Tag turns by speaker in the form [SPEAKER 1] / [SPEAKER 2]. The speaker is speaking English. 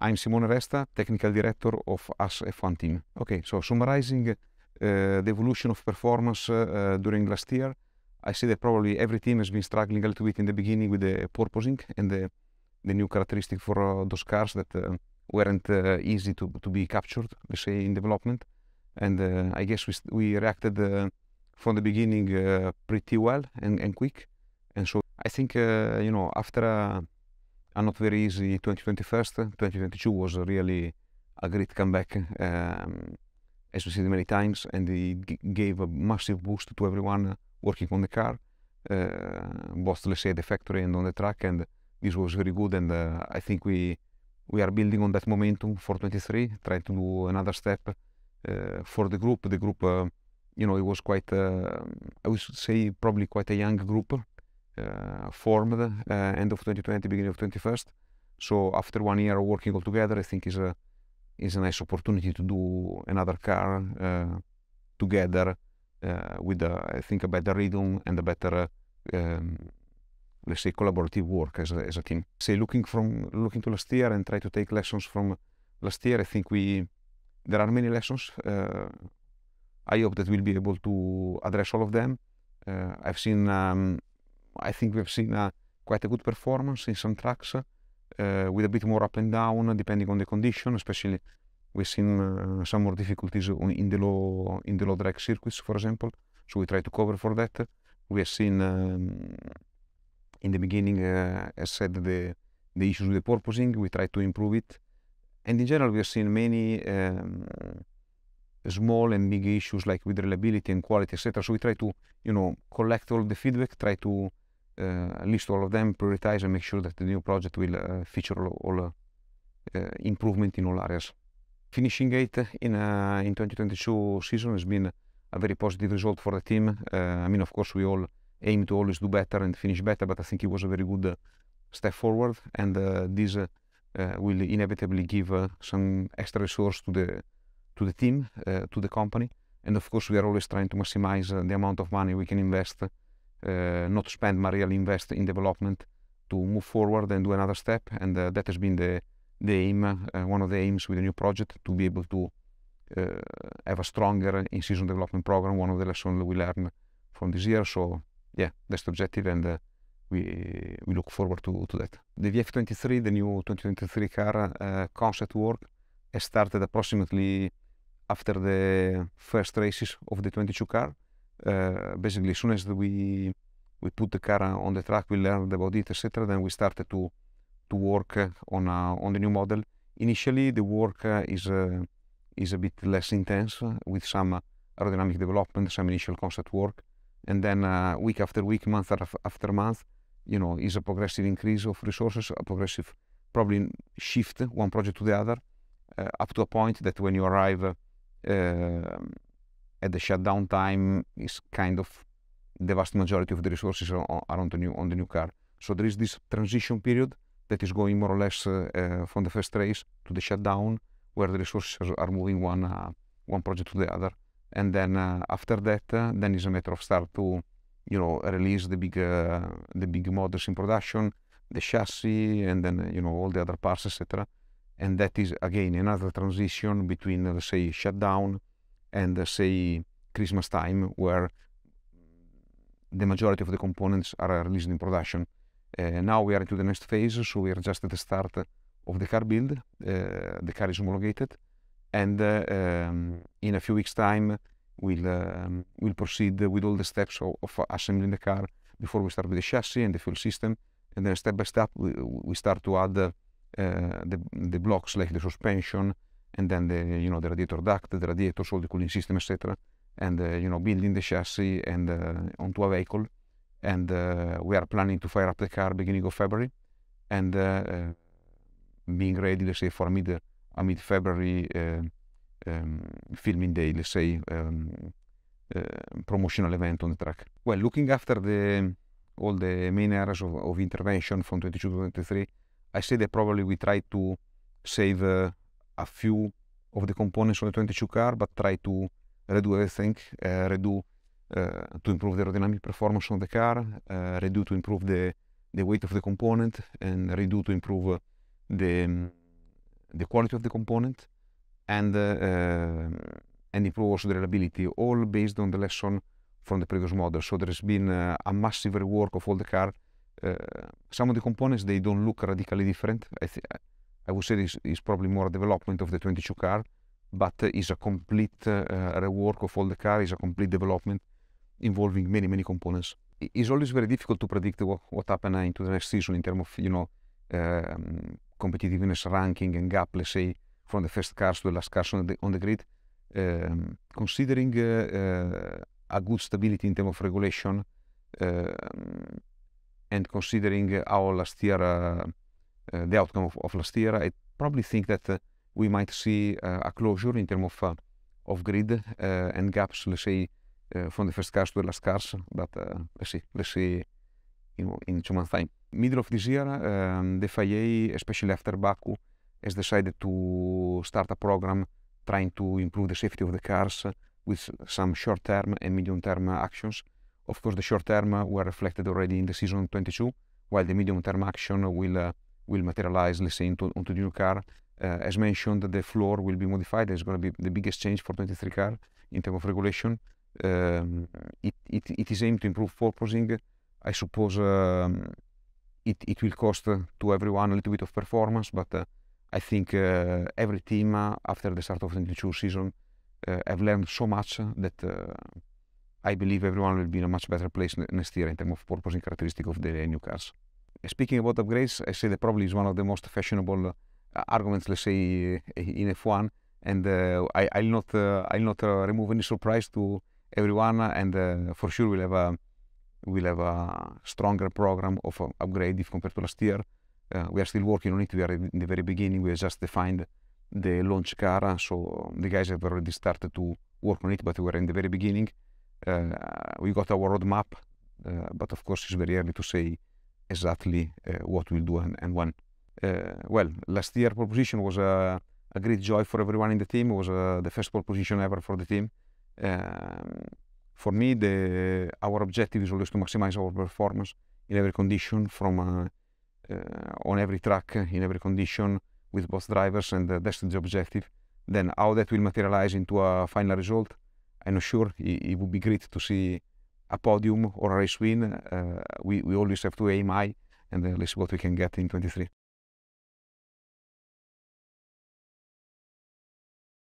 [SPEAKER 1] I'm Simone Resta, Technical Director of asf F1 Team. Okay, so summarizing uh, the evolution of performance uh, uh, during last year, I see that probably every team has been struggling a little bit in the beginning with the porpoising and the, the new characteristic for uh, those cars that uh, weren't uh, easy to, to be captured, let's say, in development. And I guess we, we reacted from the beginning pretty well and, and quick. And so I think, you know, after are not very easy 2021. 2022 was really a great comeback, um, as we said many times, and it gave a massive boost to everyone working on the car, uh, both, let's say, the factory and on the track. And this was very good, and uh, I think we we are building on that momentum for 23, trying to do another step uh, for the group. The group, uh, you know, it was quite, uh, I would say, probably quite a young group uh, formed uh, end of 2020, beginning of 21st. So after one year working all together, I think is a is a nice opportunity to do another car uh, together with a, I think a better rhythm and a better um, let's say collaborative work as a, as a team. Say looking from looking to last year and try to take lessons from last year. I think we there are many lessons. Uh, I hope that we'll be able to address all of them. Uh, I've seen um, I think we've seen uh, quite a good performance in some tracks uh, with a bit more up and down depending on the condition, especially we've seen uh, some more difficulties on, in, the low, in the low drag circuits, for example. So we try to cover for that. We have seen um, in the beginning, as said, the, the issues with the porpoising. We try to improve it. And in general, we have seen many um, small and big issues like with reliability and quality, etc. So we try to, you know, collect all the feedback, try to Eh, list all of them, prioritize and make sure that the new project will eh, feature all, all eh, improvement in all areas. Finishing eight in, in 2022 season has been a very positive result for the team. I mean, of course, we all aim to always do better and finish better, but I think it was a very good step forward, and this will inevitably give some extra resource to the to the team, to the company, and of course, we are always trying to maximize the amount of money we can invest uh, not spend but invest in development to move forward and do another step. And uh, that has been the, the aim, uh, one of the aims with the new project, to be able to have a stronger in-season development program, one of the lessons we learned from this year. So yeah, that's the objective and we, we look forward to, to that. The VF23, the new 2023 car uh, concept work has started approximately after the first races of the 22 car uh, basically as soon as we we put the car on the track, we learned about it, etc. Then we started to to work on uh, on the new model. Initially, the work uh, is uh, is a bit less intense with some aerodynamic development, some initial concept work, and then uh, week after week, month after month, you know, is a progressive increase of resources, a progressive probably shift one project to the other, uh, up to a point that when you arrive at the shutdown time is kind of the vast majority of the resources are, are on the new on the new car. So there is this transition period that is going more or less uh, uh, from the first race to the shutdown, where the resources are moving one uh, one project to the other, and then uh, after that, uh, then it's a matter of start to, you know, release the big uh, the big models in production, the chassis, and then you know all the other parts, etc. And that is again another transition between let's say shutdown and uh, say Christmas time, where the majority of the components are released in production. Uh, now we are into the next phase, so we are just at the start of the car build. Uh, the car is homologated, and uh, um, in a few weeks' time, we'll um, we'll proceed with all the steps of, of, assembling the car before we start with the chassis and the fuel system, and then step by step we, we start to add uh, the the blocks like the suspension, and then the you know the radiator duct, the radiator, all the cooling system, etc. And uh, you know building the chassis and uh, onto a vehicle, and uh, we are planning to fire up the car beginning of February, and uh, uh, being ready, let's say for mid a mid February uh, um, filming day, let's say um, promotional event on the track. Well, looking after the all the main areas of, of intervention from 22 to 23, I say that probably we try to save a few of the components on the 22 car, but try to redo everything, uh, redo uh, to improve the aerodynamic performance of the car, uh, redo to improve the, the weight of the component, and redo to improve the, um, the quality of the component, and, uh, um, and improve also the reliability, all based on the lesson from the previous model. So there's been uh, a massive rework of all the car. Uh, some of the components, they don't look radically different. I, th I would say it's, is probably more a development of the 22 car, but is a complete uh, rework of all the car, is a complete development involving many, many components. It's always very difficult to predict what, what happens into the next season in terms of, you know, um, competitiveness ranking and gap, let's say, from the first cars to the last cars on the, on the grid. Um, considering uh, uh, a good stability in terms of regulation uh, and considering how last year uh, Eh, the outcome of, of, last year, I probably think that eh, we might see eh, a closure in terms of of grid and gaps, let's say, from the first cars to the last cars. But let's see, let's see in, in two months' time. Middle of this year, um, the FIA, especially after Baku, has decided to start a program trying to improve the safety of the cars with some short-term and medium-term actions. Of course, the short-term were reflected already in the season 22, while the medium-term action will uh, will materialize, let's say, into, onto the new car. Uh, as mentioned, the floor will be modified. There's going to be the biggest change for 23 car in terms of regulation. Um, it, it, it is aimed to improve porpoising. I suppose um, it, it will cost uh, to everyone a little bit of performance, but uh, I think uh, every team uh, after the start of the 22 season uh, have learned so much that I believe everyone will be in a much better place next year in terms of porpoising characteristic of the new cars speaking about upgrades, I say that probably is one of the most fashionable uh, arguments, let's say, in F1. And uh, I, will not, I'll not uh, remove any surprise to everyone. And for sure, we'll have a, we'll have a stronger program of upgrade if compared to last year. we are still working on it. We are in the very beginning. We just defined the launch car, so um, the guys have already started to work on it, but we are in the very beginning. Uh, we got our roadmap, uh, but of course it's very early to say exactly uh, what we'll do and, and when. Uh, well, last year pole position was a, a, great joy for everyone in the team. It was uh, the first pole position ever for the team. Um, for me, the, our objective is always to maximize our performance in every condition, from uh, uh, on every track, in every condition, with both drivers, and uh, that's the objective. Then how that will materialize into a final result, I'm not sure. It, it would be great to see a podium or a race win, uh, we, we always have to aim high and let's see what we can get in 23.